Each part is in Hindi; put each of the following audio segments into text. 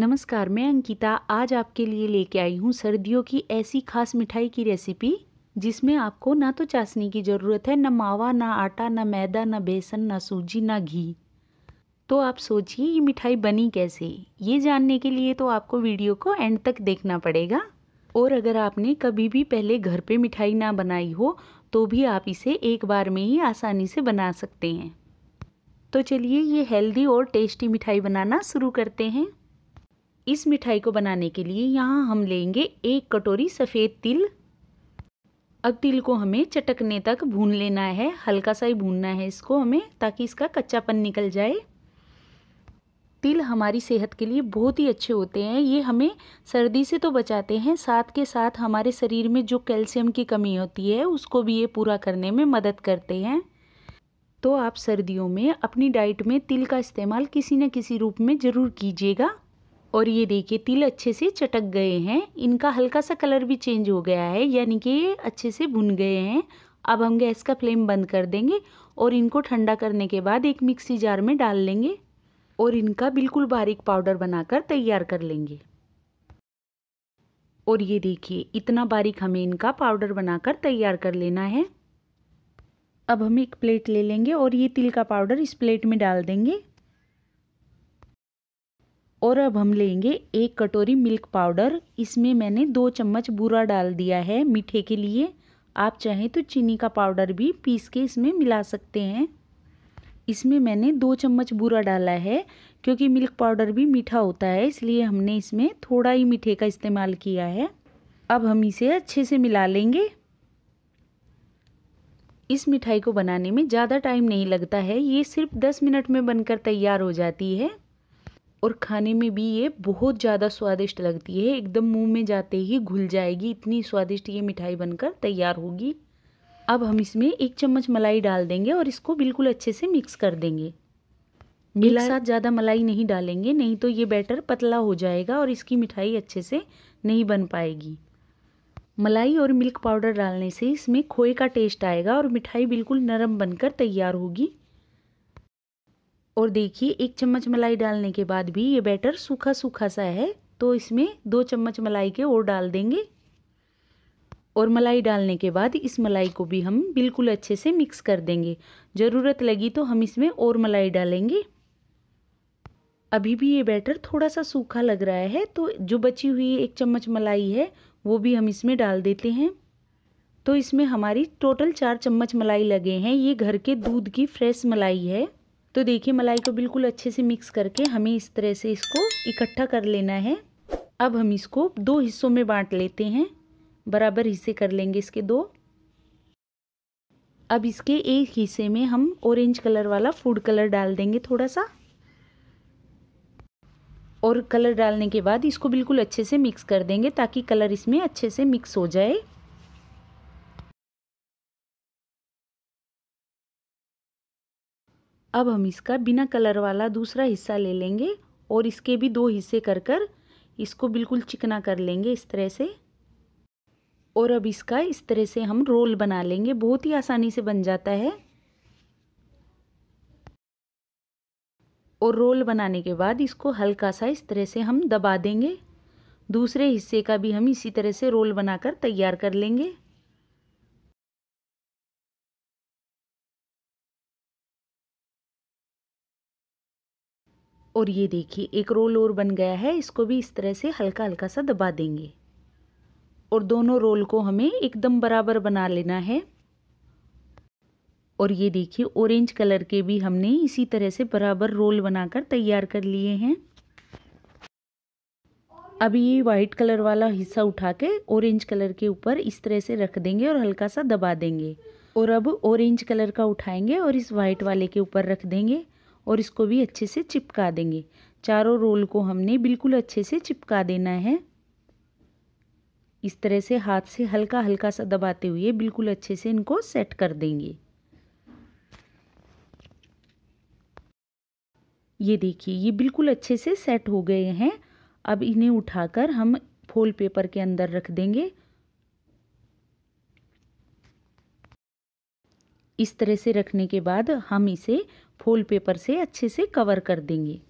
नमस्कार मैं अंकिता आज आपके लिए लेके आई हूँ सर्दियों की ऐसी खास मिठाई की रेसिपी जिसमें आपको ना तो चाशनी की ज़रूरत है ना मावा ना आटा ना मैदा ना बेसन ना सूजी ना घी तो आप सोचिए ये मिठाई बनी कैसे ये जानने के लिए तो आपको वीडियो को एंड तक देखना पड़ेगा और अगर आपने कभी भी पहले घर पे मिठाई ना बनाई हो तो भी आप इसे एक बार में ही आसानी से बना सकते हैं तो चलिए ये हेल्दी और टेस्टी मिठाई बनाना शुरू करते हैं इस मिठाई को बनाने के लिए यहाँ हम लेंगे एक कटोरी सफ़ेद तिल अब तिल को हमें चटकने तक भून लेना है हल्का सा ही भूनना है इसको हमें ताकि इसका कच्चापन निकल जाए तिल हमारी सेहत के लिए बहुत ही अच्छे होते हैं ये हमें सर्दी से तो बचाते हैं साथ के साथ हमारे शरीर में जो कैल्शियम की कमी होती है उसको भी ये पूरा करने में मदद करते हैं तो आप सर्दियों में अपनी डाइट में तिल का इस्तेमाल किसी न किसी रूप में ज़रूर कीजिएगा और ये देखिए तिल अच्छे से चटक गए हैं इनका हल्का सा कलर भी चेंज हो गया है यानी कि ये अच्छे से भुन गए हैं अब हम गैस का फ्लेम बंद कर देंगे और इनको ठंडा करने के बाद एक मिक्सी जार में डाल लेंगे और इनका बिल्कुल बारीक पाउडर बनाकर तैयार कर लेंगे और ये देखिए इतना बारीक हमें इनका पाउडर बनाकर तैयार कर लेना है अब हम एक प्लेट ले लेंगे और ये तिल का पाउडर इस प्लेट में डाल देंगे और अब हम लेंगे एक कटोरी मिल्क पाउडर इसमें मैंने दो चम्मच बूरा डाल दिया है मीठे के लिए आप चाहें तो चीनी का पाउडर भी पीस के इसमें मिला सकते हैं इसमें मैंने दो चम्मच बूरा डाला है क्योंकि मिल्क पाउडर भी मीठा होता है इसलिए हमने इसमें थोड़ा ही मीठे का इस्तेमाल किया है अब हम इसे अच्छे से मिला लेंगे इस मिठाई को बनाने में ज़्यादा टाइम नहीं लगता है ये सिर्फ दस मिनट में बनकर तैयार हो जाती है और खाने में भी ये बहुत ज़्यादा स्वादिष्ट लगती है एकदम मुंह में जाते ही घुल जाएगी इतनी स्वादिष्ट ये मिठाई बनकर तैयार होगी अब हम इसमें एक चम्मच मलाई डाल देंगे और इसको बिल्कुल अच्छे से मिक्स कर देंगे एक साथ ज़्यादा मलाई नहीं डालेंगे नहीं तो ये बैटर पतला हो जाएगा और इसकी मिठाई अच्छे से नहीं बन पाएगी मलाई और मिल्क पाउडर डालने से इसमें खोए का टेस्ट आएगा और मिठाई बिल्कुल नरम बनकर तैयार होगी और देखिए एक चम्मच मलाई डालने के बाद भी ये बैटर सूखा सूखा सा है तो इसमें दो चम्मच मलाई के और डाल देंगे और मलाई डालने के बाद इस मलाई को भी हम बिल्कुल अच्छे से मिक्स कर देंगे ज़रूरत लगी तो हम इसमें और मलाई डालेंगे अभी भी ये बैटर थोड़ा सा सूखा लग रहा है तो जो बची हुई एक चम्मच मलाई है वो भी हम इसमें डाल देते हैं तो इसमें हमारी टोटल चार चम्मच मलाई लगे हैं ये घर के दूध की फ्रेश मलाई है तो देखिए मलाई को बिल्कुल अच्छे से मिक्स करके हमें इस तरह से इसको इकट्ठा कर लेना है अब हम इसको दो हिस्सों में बांट लेते हैं बराबर हिस्से कर लेंगे इसके दो अब इसके एक हिस्से में हम ऑरेंज कलर वाला फूड कलर डाल देंगे थोड़ा सा और कलर डालने के बाद इसको बिल्कुल अच्छे से मिक्स कर देंगे ताकि कलर इसमें अच्छे से मिक्स हो जाए अब हम इसका बिना कलर वाला दूसरा हिस्सा ले लेंगे और इसके भी दो हिस्से कर कर इसको बिल्कुल चिकना कर लेंगे इस तरह से और अब इसका इस तरह से हम रोल बना लेंगे बहुत ही आसानी से बन जाता है और रोल बनाने के बाद इसको हल्का सा इस तरह से हम दबा देंगे दूसरे हिस्से का भी हम इसी तरह से रोल बनाकर तैयार कर लेंगे और ये देखिए एक रोल और बन गया है इसको भी इस तरह से हल्का हल्का सा दबा देंगे और दोनों रोल को हमें एकदम बराबर बना लेना है और ये देखिए ऑरेंज कलर के भी हमने इसी तरह से बराबर रोल बनाकर तैयार कर लिए हैं अब ये वाइट कलर वाला हिस्सा उठा के ऑरेंज कलर के ऊपर इस तरह से रख देंगे और हल्का सा दबा देंगे और अब ऑरेंज कलर का उठाएंगे और इस वाइट वाले के ऊपर रख देंगे और इसको भी अच्छे से चिपका देंगे चारों रोल को हमने बिल्कुल अच्छे से चिपका देना है इस तरह से हाथ से हल्का हल्का सा दबाते हुए बिल्कुल अच्छे से इनको सेट कर देंगे ये देखिए ये बिल्कुल अच्छे से सेट हो गए हैं अब इन्हें उठाकर हम फोल पेपर के अंदर रख देंगे इस तरह से रखने के बाद हम इसे फूल पेपर से अच्छे से कवर कर देंगे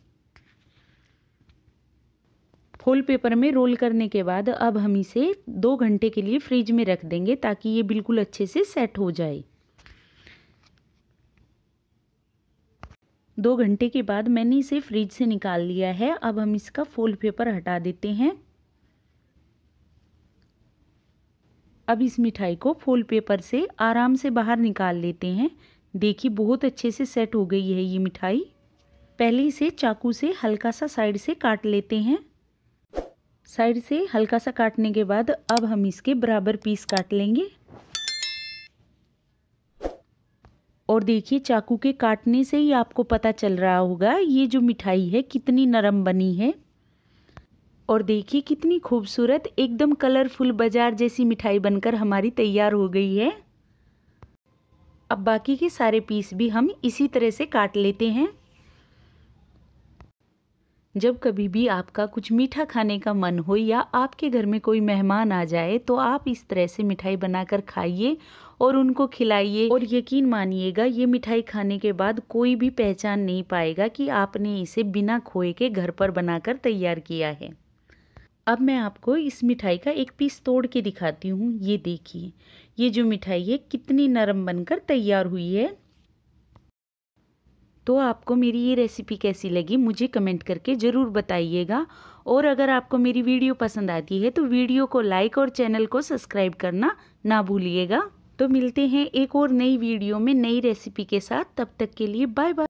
फूल पेपर में रोल करने के बाद अब हम इसे दो घंटे के लिए फ्रिज में रख देंगे ताकि ये बिल्कुल अच्छे से सेट हो जाए दो घंटे के बाद मैंने इसे फ्रिज से निकाल लिया है अब हम इसका फोल पेपर हटा देते हैं अब इस मिठाई को फोल पेपर से आराम से बाहर निकाल लेते हैं देखिए बहुत अच्छे से सेट हो गई है ये मिठाई पहले इसे चाकू से हल्का सा साइड से काट लेते हैं साइड से हल्का सा काटने के बाद अब हम इसके बराबर पीस काट लेंगे और देखिए चाकू के काटने से ही आपको पता चल रहा होगा ये जो मिठाई है कितनी नरम बनी है और देखिए कितनी खूबसूरत एकदम कलरफुल बाजार जैसी मिठाई बनकर हमारी तैयार हो गई है अब बाकी के सारे पीस भी हम इसी तरह से काट लेते हैं जब कभी भी आपका कुछ मीठा खाने का मन हो या आपके घर में कोई मेहमान आ जाए तो आप इस तरह से मिठाई बनाकर खाइए और उनको खिलाइए और यकीन मानिएगा ये मिठाई खाने के बाद कोई भी पहचान नहीं पाएगा कि आपने इसे बिना खोए के घर पर बनाकर तैयार किया है अब मैं आपको इस मिठाई का एक पीस तोड़ के दिखाती हूँ ये देखिए ये जो मिठाई है कितनी नरम बनकर तैयार हुई है तो आपको मेरी ये रेसिपी कैसी लगी मुझे कमेंट करके ज़रूर बताइएगा और अगर आपको मेरी वीडियो पसंद आती है तो वीडियो को लाइक और चैनल को सब्सक्राइब करना ना भूलिएगा तो मिलते हैं एक और नई वीडियो में नई रेसिपी के साथ तब तक के लिए बाय बाय